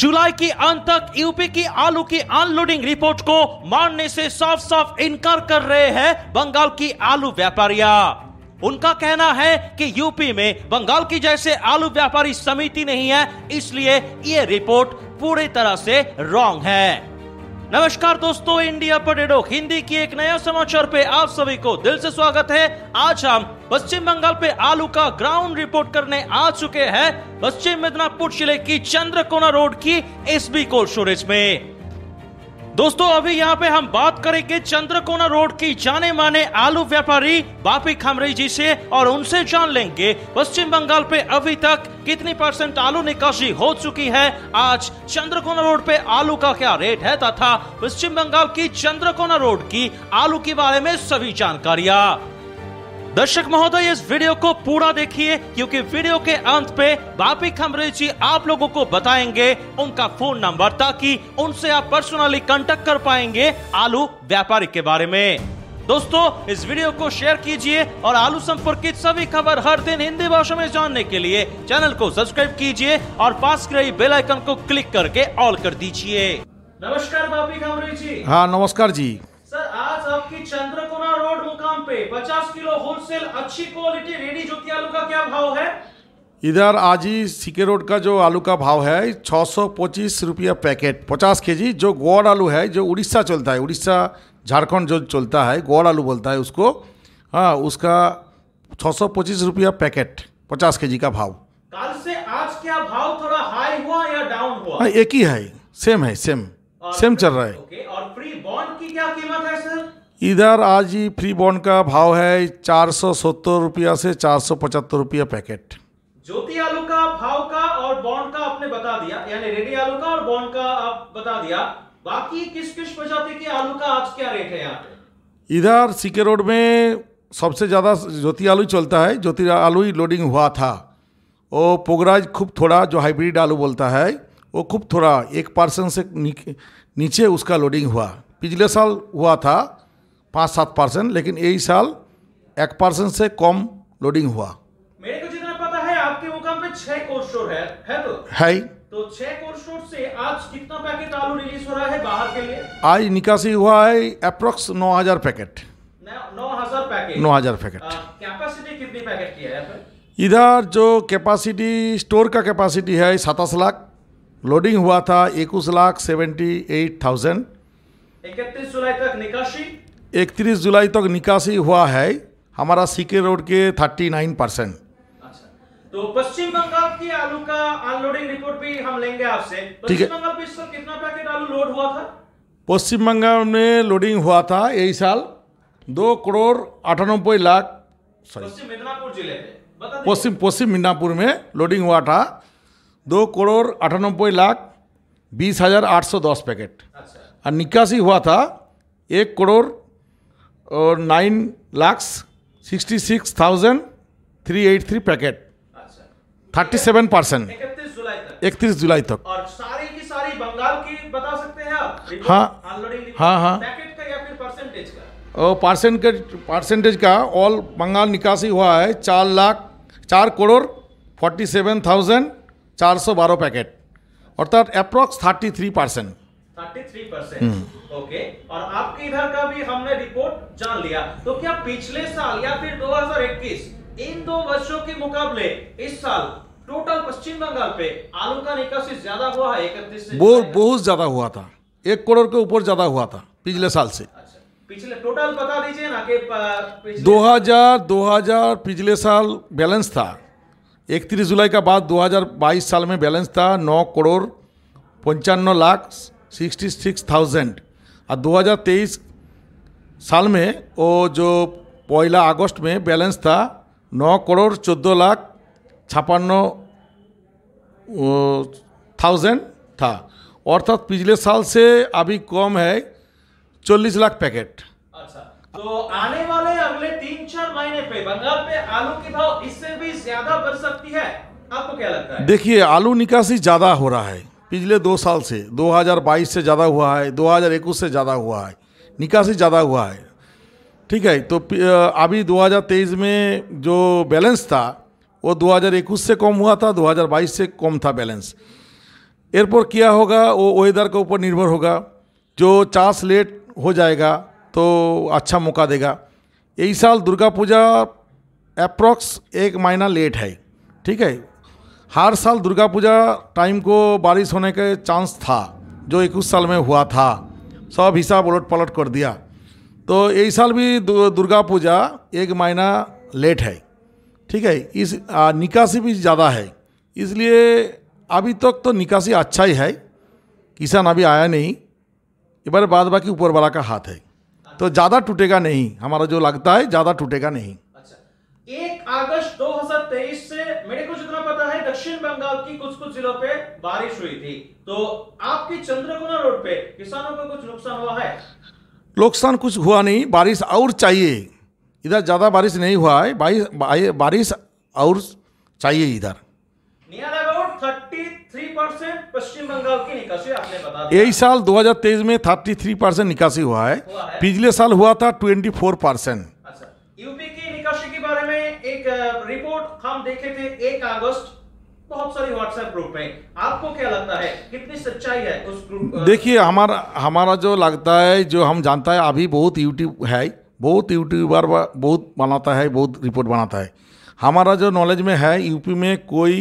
जुलाई के अंत तक यूपी की आलू की अनलोडिंग रिपोर्ट को मानने से साफ साफ इनकार कर रहे हैं बंगाल की आलू व्यापारिया उनका कहना है कि यूपी में बंगाल की जैसे आलू व्यापारी समिति नहीं है इसलिए ये रिपोर्ट पूरी तरह से रॉन्ग है नमस्कार दोस्तों इंडिया पटेडो हिंदी की एक नया समाचार पे आप सभी को दिल से स्वागत है आज हम पश्चिम बंगाल पे आलू का ग्राउंड रिपोर्ट करने आ चुके हैं पश्चिम मिदनापुर जिले की चंद्रकोना रोड की एसबी कोल्ड स्टोरेज में दोस्तों अभी यहाँ पे हम बात करेंगे चंद्रकोना रोड की जाने माने आलू व्यापारी बापी खामरे जी से और उनसे जान लेंगे पश्चिम बंगाल पे अभी तक कितनी परसेंट आलू निकासी हो चुकी है आज चंद्रकोना रोड पे आलू का क्या रेट है तथा पश्चिम बंगाल की चंद्रकोना रोड की आलू के बारे में सभी जानकारियाँ दर्शक महोदय इस वीडियो को पूरा देखिए क्योंकि वीडियो के अंत पे बापी खमरे जी आप लोगों को बताएंगे उनका फोन नंबर ताकि उनसे आप पर्सनली कांटेक्ट कर पाएंगे आलू व्यापारी के बारे में दोस्तों इस वीडियो को शेयर कीजिए और आलू संपर्कित सभी खबर हर दिन हिंदी भाषा में जानने के लिए चैनल को सब्सक्राइब कीजिए और पास रही बेल आइकन को क्लिक करके ऑल कर दीजिए नमस्कार बापी खमरे जी हाँ नमस्कार जी सर आज आपकी चंद्र रुपए पचास किलो होलसेल अच्छी क्वालिटी रेडी ज्योति आलू का क्या भाव है इधर आज ही सीके रोड का जो आलू का भाव है छः सौ पच्चीस रुपया पैकेट पचास के जी जो गोड़ आलू है जो उड़ीसा चलता है उड़ीसा झारखंड जो चलता है गोड़ आलू बोलता है उसको हाँ उसका छः सौ पच्चीस रुपया पैकेट पचास के जी का भाव कल से आज क्या भाव थोड़ा हाई हुआ या डाउन हुआ हाँ एक ही है सेम है सेम सेम चल रहा है ओके, इधर आज ही फ्री बॉन्ड का भाव है चार सौ सत्तर रुपया से चार सौ पचहत्तर रुपया पैकेट ज्योति आलू का भाव का और बॉन्ड का आपने बता दिया यानी रेडी आलू का और बॉन्ड का आप बता दिया बाकी किस किस प्रजाति के आलू का आज क्या रेट है यहाँ पे इधर सीके रोड में सबसे ज़्यादा ज्योति आलू चलता है ज्योति आलू ही लोडिंग हुआ था वो पोगराज खूब थोड़ा जो हाइब्रिड आलू बोलता है वो खूब थोड़ा एक परसेंट से नीचे उसका लोडिंग हुआ पिछले साल हुआ था पाँच सात परसेंट लेकिन यही साल एक परसेंट से कम लोडिंग हुआ मेरे को जितना पता है आपके मुकाम पे छह कोल्ड स्टोर है है तो है तो छह कोल्ड स्टोर से आज कितना पैकेट आलू रिलीज हो रहा है बाहर के लिए आज निकासी हुआ है अप्रोक्स नौ हजार पैकेट नौ हजार पैकेट नौ हजार पैकेट कैपेसिटी कितनी पैकेट की है इधर जो कैपेसिटी स्टोर का कैपेसिटी है सतास लाख लोडिंग हुआ था इक्कीस लाख सेवेंटी एट थाउजेंड इकतीस जुलाई तक निकासी इकतीस जुलाई तक तो निकासी हुआ है हमारा सीके रोड के थर्टी नाइन परसेंट अच्छा। तो पश्चिम बंगाल की आलू का अनलोडिंग रिपोर्ट भी हम लेंगे आपसे पश्चिम बंगाल कितना पैकेट आलू लोड हुआ था पश्चिम बंगाल में लोडिंग हुआ था यही साल दो करोड़ अठानबे लाख सॉरी पश्चिम मिदनापुर जिले में पश्चिम पश्चिम मिदनापुर में लोडिंग हुआ था दो करोड़ अठानबे लाख बीस हजार आठ सौ दस पैकेट अच्छा। और निकासी हुआ था एक करोड़ और nine lakh sixty six thousand three eight three packet thirty seven percent इकतीस जुलाई तक और सारी की सारी बंगाल की बता सकते हैं हाँ।, हाँ हाँ हाँ पैकेट का परसेंटेज का परसेंटेज का ऑल बंगाल निकासी हुआ है चार लाख चार करोड़ फोर्टी सेवन थाउजेंड चार सौ बारह पैकेट अर्थात approx thirty three percent thirty three percent okay और आपके इधर का भी हमने रिपोर्ट जान लिया तो क्या पिछले साल या फिर 2021 इन दो वर्षों के मुकाबले इस साल टोटल पश्चिम बंगाल पे आलू का निकासी ज्यादा हुआ है इकतीस से बहुत ज्यादा हुआ था एक करोड़ के ऊपर ज्यादा हुआ था पिछले साल से अच्छा, पिछले टोटल बता दीजिए ना कि दो हजार दो हजार पिछले साल बैलेंस था इकतीस जुलाई का बाद 2022 साल में बैलेंस था 9 करोड़ पंचानवे लाख सिक्सटी सिक्स थाउजेंड और 2023 साल में वो जो पहला अगस्त में बैलेंस था नौ करोड़ चौदह लाख छप्पन थाउजेंड था अर्थात पिछले साल से अभी कम है चालीस लाख पैकेट अच्छा तो आने वाले अगले तीन चार महीने पे बंगाल पे आलू की भाव इससे भी ज्यादा बढ़ सकती है आपको क्या लगता है देखिए आलू निकासी ज्यादा हो रहा है पिछले दो साल से 2022 से ज़्यादा हुआ है 2021 से ज़्यादा हुआ है निकासी ज़्यादा हुआ है ठीक है तो अभी 2023 में जो बैलेंस था वो 2021 से कम हुआ था 2022 से कम था बैलेंस एयरपोर्ट किया होगा वो वेदर के ऊपर निर्भर होगा जो चार्ज लेट हो जाएगा तो अच्छा मौका देगा यही साल दुर्गा पूजा अप्रॉक्स एक महीना लेट है ठीक है हर साल दुर्गा पूजा टाइम को बारिश होने के चांस था जो इक्कीस साल में हुआ था सब हिसाब उलट पलट कर दिया तो यही साल भी दुर्गा पूजा एक महीना लेट है ठीक है इस निकासी भी ज़्यादा है इसलिए अभी तक तो निकासी अच्छा ही है किसान अभी आया नहीं एक बार बाद बाकी ऊपर वाला का हाथ है तो ज़्यादा टूटेगा नहीं हमारा जो लगता है ज़्यादा टूटेगा नहीं अच्छा एक अगस्त दो दक्षिण बंगाल की कुछ कुछ जिलों पे बारिश हुई थी तो आपके चंद्रकोना रोड पे किसानों को कुछ नुकसान हुआ है नुकसान कुछ हुआ नहीं बारिश और चाहिए इधर ज़्यादा बारिश नहीं हुआ है बारिश बारिश और चाहिए इधर पश्चिम बंगाल की निकासी आपने बता दिया यही साल 2023 में 33 परसेंट निकासी हुआ है, है। पिछले साल हुआ था 24 परसेंट अच्छा यूपी की निकासी के बारे में एक रिपोर्ट हम देखे थे 1 अगस्त बहुत सारी व्हाट्सएप ग्रुप में आपको क्या लगता है कितनी सच्चाई है उस ग्रुप देखिए हमारा हमारा जो लगता है जो हम जानता है अभी बहुत यूट्यूब है बहुत यूट्यूबर बहुत बनाता है बहुत रिपोर्ट बनाता है हमारा जो नॉलेज में है यूपी में कोई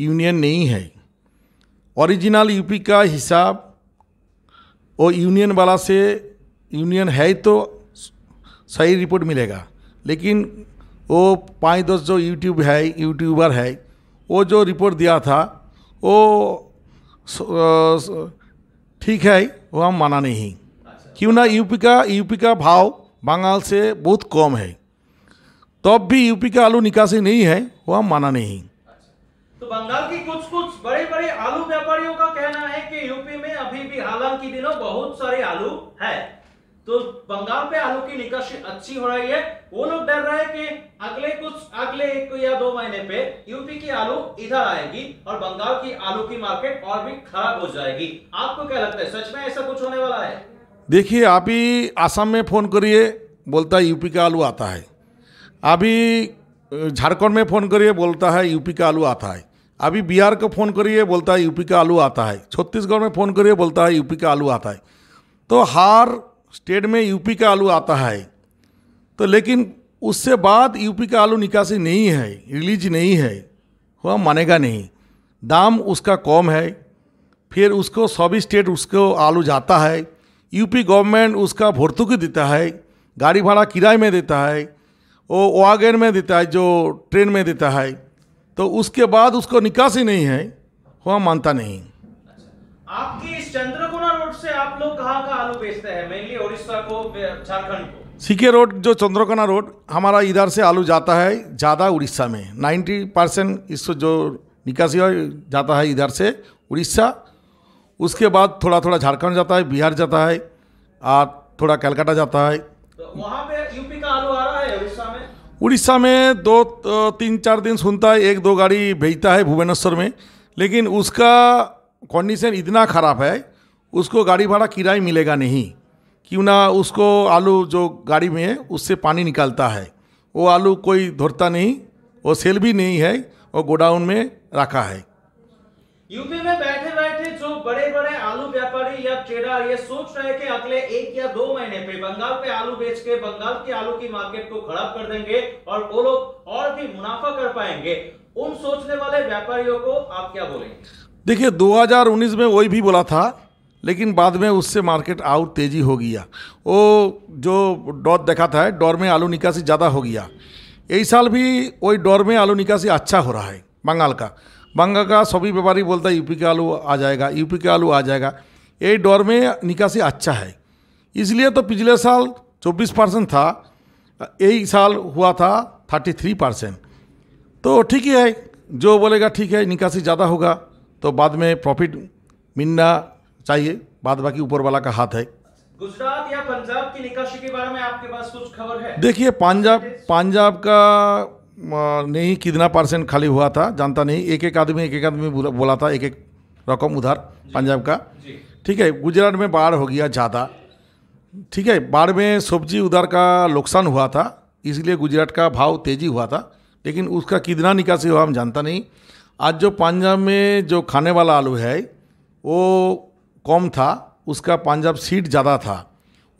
यूनियन नहीं है ओरिजिनल यूपी का हिसाब वो यूनियन वाला से यूनियन है तो सही रिपोर्ट मिलेगा लेकिन वो पाँच दस जो यूट्यूब है यूट्यूबर है वो जो रिपोर्ट दिया था वो ठीक है वो हम माना नहीं अच्छा। क्यों ना यूपी का यूपी का भाव बंगाल से बहुत कम है तब तो भी यूपी का आलू निकासी नहीं है वो हम माना नहीं अच्छा। तो बंगाल की कुछ कुछ बड़े बड़े आलू व्यापारियों का कहना है कि यूपी में अभी भी हालांकि दिनों बहुत सारे आलू है तो बंगाल पे आलू की निकासी अच्छी हो रही है वो लोग डर रहे हैं कि अगले कुछ अगले एक या दो महीने पे यूपी की आलू इधर आएगी और बंगाल की आलू की मार्केट और भी खराब हो जाएगी आपको क्या लगता है सच में ऐसा कुछ होने वाला है देखिए आप ही आसाम में फोन करिए बोलता है यूपी का आलू आता है अभी झारखंड में फ़ोन करिए बोलता है यूपी का आलू आता है अभी बिहार को फ़ोन करिए बोलता है यूपी का आलू आता है छत्तीसगढ़ में फ़ोन करिए बोलता है यूपी का आलू आता है तो हर स्टेट में यूपी का आलू आता है तो लेकिन उससे बाद यूपी का आलू निकासी नहीं है रिलीज नहीं है वह मानेगा नहीं दाम उसका कम है फिर उसको सभी स्टेट उसको आलू जाता है यूपी गवर्नमेंट उसका भर्तुकी देता है गाड़ी भाड़ा किराए में देता है वो वागन में देता है जो ट्रेन में देता है तो उसके बाद उसको निकासी नहीं है वह मानता नहीं आपकी इस चंद्र से आप लोग कहाँ का आलू बेचते हैं मेनली उड़ीसा को झारखंड को सीके रोड जो चंद्रकोना रोड हमारा इधर से आलू जाता है ज़्यादा उड़ीसा में नाइन्टी परसेंट इसको जो निकासी जाता है इधर से उड़ीसा उसके बाद थोड़ा थोड़ा झारखंड जाता है बिहार जाता है और थोड़ा कलकत्ता जाता है तो वहाँ पे यूपी का आलू आ रहा है उड़ीसा में उड़ीसा में दो तीन चार दिन सुनता है एक दो गाड़ी भेजता है भुवनेश्वर में लेकिन उसका कंडीशन इतना ख़राब है उसको गाड़ी भाड़ा किराए मिलेगा नहीं क्यों ना उसको आलू जो गाड़ी में है उससे पानी निकालता है वो आलू कोई धोता नहीं वो सेल भी नहीं है और गोडाउन में रखा है यूपी में बैठे बैठे जो बड़े बड़े आलू व्यापारी या ट्रेडर ये सोच रहे कि अगले एक या दो महीने पे बंगाल पे आलू बेच के बंगाल के आलू की मार्केट को खराब कर देंगे और वो लोग और भी मुनाफा कर पाएंगे उन सोचने वाले व्यापारियों को आप क्या बोलेंगे देखिए 2019 में वही भी बोला था लेकिन बाद में उससे मार्केट आउट तेज़ी हो गया वो जो डॉट देखा था डॉर में आलू निकासी ज़्यादा हो गया यही साल भी वही डॉर में आलू निकासी अच्छा हो रहा है बंगाल का बंगाल का सभी व्यापारी बोलता है यूपी का आलू आ जाएगा यूपी का आलू आ जाएगा यही डॉर में निकासी अच्छा है इसलिए तो पिछले साल चौबीस परसेंट था यही साल हुआ था थर्टी थ्री परसेंट तो ठीक ही है जो बोलेगा ठीक है निकासी ज़्यादा होगा तो बाद में प्रॉफिट मिलना चाहिए बाद बाकी ऊपर वाला का हाथ है गुजरात या पंजाब की निकासी के बारे में आपके पास कुछ खबर है देखिए पंजाब पंजाब का नहीं कितना परसेंट खाली हुआ था जानता नहीं एक एक आदमी एक एक आदमी बोला था एक एक रकम उधार पंजाब का ठीक है गुजरात में बाढ़ हो गया ज़्यादा ठीक है बाढ़ में सब्जी उधार का नुकसान हुआ था इसलिए गुजरात का भाव तेज़ी हुआ था लेकिन उसका कितना निकासी हुआ हम जानता नहीं आज जो पंजाब में जो खाने वाला आलू है वो कम था उसका पंजाब सीट ज़्यादा था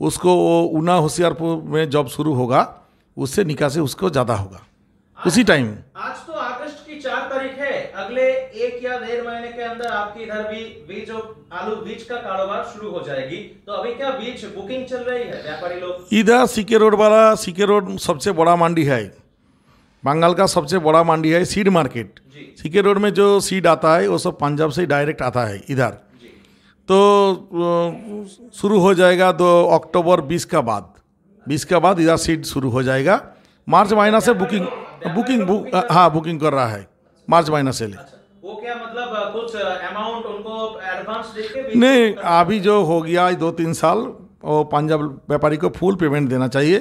उसको वो ऊना होशियारपुर में जॉब शुरू होगा उससे निकासी उसको ज़्यादा होगा उसी टाइम आज तो अगस्त की चार तारीख है अगले एक या डेढ़ महीने के अंदर आपके इधर भी बीज आलू बीज का कारोबार शुरू हो जाएगी तो अभी क्या बीज बुकिंग चल रही है व्यापारी लोग इधर सीके रोड वाला सीके रोड सबसे बड़ा मंडी है बंगाल का सबसे बड़ा मंडी है सीड मार्केट सीके रोड में जो सीड आता है वो सब पंजाब से डायरेक्ट आता है इधर तो शुरू हो जाएगा दो अक्टूबर बीस का बाद बीस का बाद इधर सीट शुरू हो जाएगा मार्च महीना से बुकिंग बुकिंग बुक हाँ बुकिंग कर रहा है मार्च महीना से ले वो क्या मतलब कुछ अमाउंट उनको एडवांस देके नहीं अभी जो हो गया दो तीन साल वो पंजाब व्यापारी को फुल पेमेंट देना चाहिए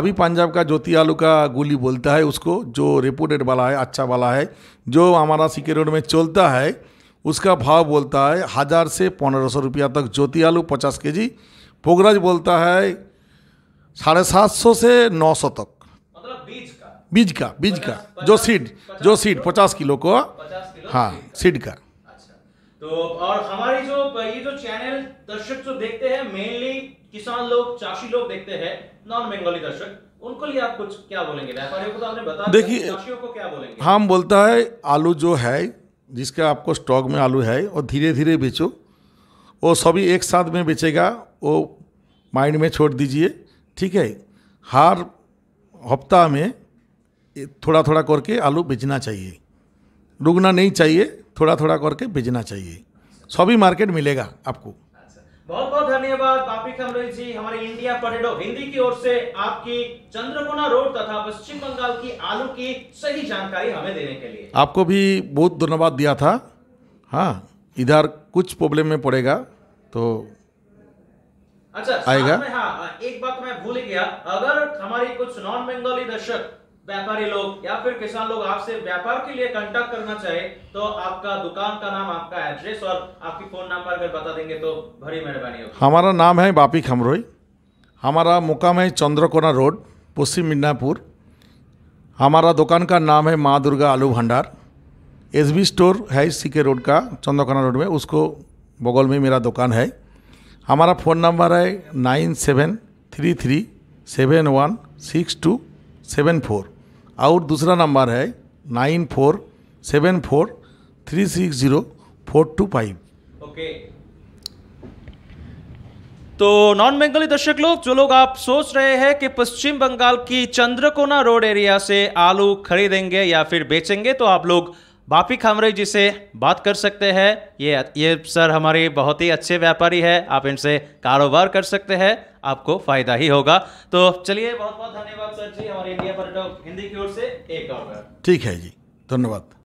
अभी पंजाब का ज्योति आलू का गोली बोलता है उसको जो रेपो वाला है अच्छा वाला है जो हमारा सिक्योरिटी में चलता है उसका भाव बोलता है हज़ार से पंद्रह सौ रुपया तक ज्योति आलू पचास के जी पोगराज बोलता है साढ़े सात सौ से नौ सौ तक मतलब बीज का बीज का बीज का जो सीड जो सीड पचास किलो को हाँ सीड का अच्छा। तो और हमारी जो ये जो चैनल दर्शक जो देखते हैं मेनली किसान लोग चाशी लोग देखते हैं नॉन बंगाली दर्शक उनको लिए आप कुछ क्या बोलेंगे व्यापारियों को तो आपने बता देखिए चाशियों को क्या बोलेंगे हाँ, हम बोलता है आलू जो है जिसका आपको स्टॉक में आलू है और धीरे धीरे बेचो वो सभी एक साथ में बेचेगा वो माइंड में छोड़ दीजिए ठीक है हर हफ्ता में थोड़ा थोड़ा करके आलू बेचना चाहिए रुकना नहीं चाहिए थोड़ा थोड़ा करके बेचना चाहिए सभी मार्केट मिलेगा आपको बहुत बहुत धन्यवाद बापी खमरोई जी हमारे इंडिया पटेटो हिंदी की ओर से आपकी चंद्रकोना रोड तथा पश्चिम बंगाल की आलू की सही जानकारी हमें देने के लिए आपको भी बहुत धन्यवाद दिया था हाँ इधर कुछ प्रॉब्लम में पड़ेगा तो अच्छा आएगा हाँ एक बात मैं भूल गया अगर हमारी कुछ नॉन बंगाली दर्शक व्यापारी लोग या फिर किसान लोग आपसे व्यापार के लिए कांटेक्ट करना चाहे तो आपका दुकान का नाम आपका एड्रेस और आपकी फोन नंबर अगर बता देंगे तो भरी मेहरबानी होगी हमारा नाम है बापी खमरोई हमारा मुकाम है चंद्रकोना रोड पश्चिम मिदनापुर हमारा दुकान का नाम है माँ दुर्गा आलू भंडार एस बी स्टोर है सी के रोड का चंद्रकोना रोड में उसको बगल में मेरा दुकान है हमारा फ़ोन नंबर है nine seven three three seven one six two seven four और दूसरा नंबर है nine four seven four three six zero four two five okay तो नॉन बंगाली दर्शक लोग जो लोग आप सोच रहे हैं कि पश्चिम बंगाल की चंद्रकोना रोड एरिया से आलू खरीदेंगे या फिर बेचेंगे तो आप लोग बापी खामरे जी से बात कर सकते हैं ये ये सर हमारे बहुत ही अच्छे व्यापारी है आप इनसे कारोबार कर सकते हैं आपको फायदा ही होगा तो चलिए बहुत बहुत धन्यवाद सर जी हमारे इंडिया पर्यटक हिंदी की ओर से एक और ठीक है जी धन्यवाद